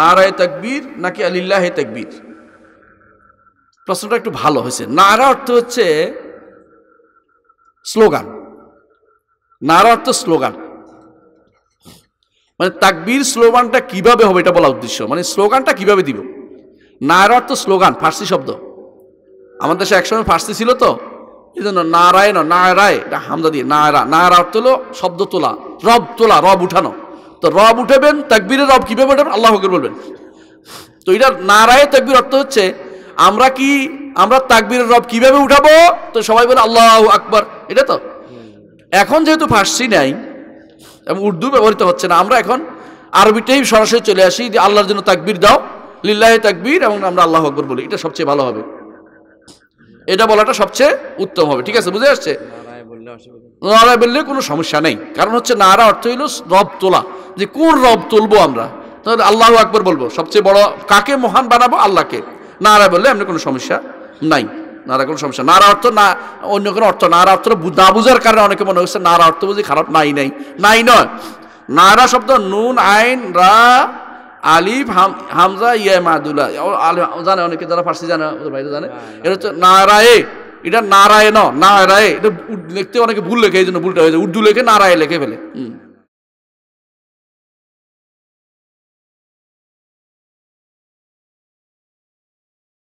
নারায় তাকবীর নাকি আলিল্লাহে তাকবীর প্রশ্নটা একটু ভালো হয়েছে নারা অর্থ হচ্ছে স্লোগান নারা অর্থ স্লোগান মানে তাকবীর স্লোগানটা কিভাবে হবে এটা বলা উদ্দেশ্য মানে স্লোগানটা কিভাবে দিব নারা অর্থ স্লোগান ফার্সি শব্দ আমাদের দেশে একসময় ফার্সি ছিল তো এই জন্য নারায় নারায় এটা হামদা দিয়ে নারা নারা অর্থ হলো শব্দ তোলা রব তোলা রব উঠানো তো রব উঠেবেন তাকবীরে রব কীভাবে উঠেবেন আল্লাহ হকের বলবেন তো এটা নারায় তাকবির অর্থ হচ্ছে আমরা কি আমরা তাকবীরের রব কিভাবে উঠাবো তো সবাই বলে আল্লাহ আকবর এটা তো এখন যেহেতু ফার্সি নাই এবং উর্দু ব্যবহৃত হচ্ছে না আমরা এখন আরবিটাই সরাসরি চলে আসি যে আল্লাহর জন্য তাকবির দাও লিল্লাহ তাকবির এবং আমরা আল্লাহ আকবর বলি এটা সবচেয়ে ভালো হবে এটা বলাটা সবচেয়ে উত্তম হবে ঠিক আছে বুঝে আসছে নারায় বললে কোনো সমস্যা নেই কারণ হচ্ছে নারা অর্থ হইল রব তোলা যে কোন রব তুলবো আমরা তাহলে আল্লাহ আকবর বলবো সবচেয়ে বড় কাকে মহান বানাবো আল্লাহকে নারা বললে আমরা কোনো সমস্যা নাই নারা কোনো সমস্যা নারা অর্থ না অন্য কোনো অর্থ নারা অর্থ না বুঝার কারণে অনেকে মনে হচ্ছে নারা অর্থ বুঝি খারাপ নাই নাই নাই নয় নারা শব্দ নুন আইন রা আলিফ হামজা ইয়া মাদুলা জানে অনেকে যারা ফার্সি জানে ওদের জানে হ্যাঁ, এটা হ্যাঁ। হচ্ছে নারায়ে এটা নারায় ন এটা লিখতে অনেকে ভুল লেখে এই জন্য ভুলটা হয়েছে উর্দু লেখে নারায় লেখে ফেলে হুম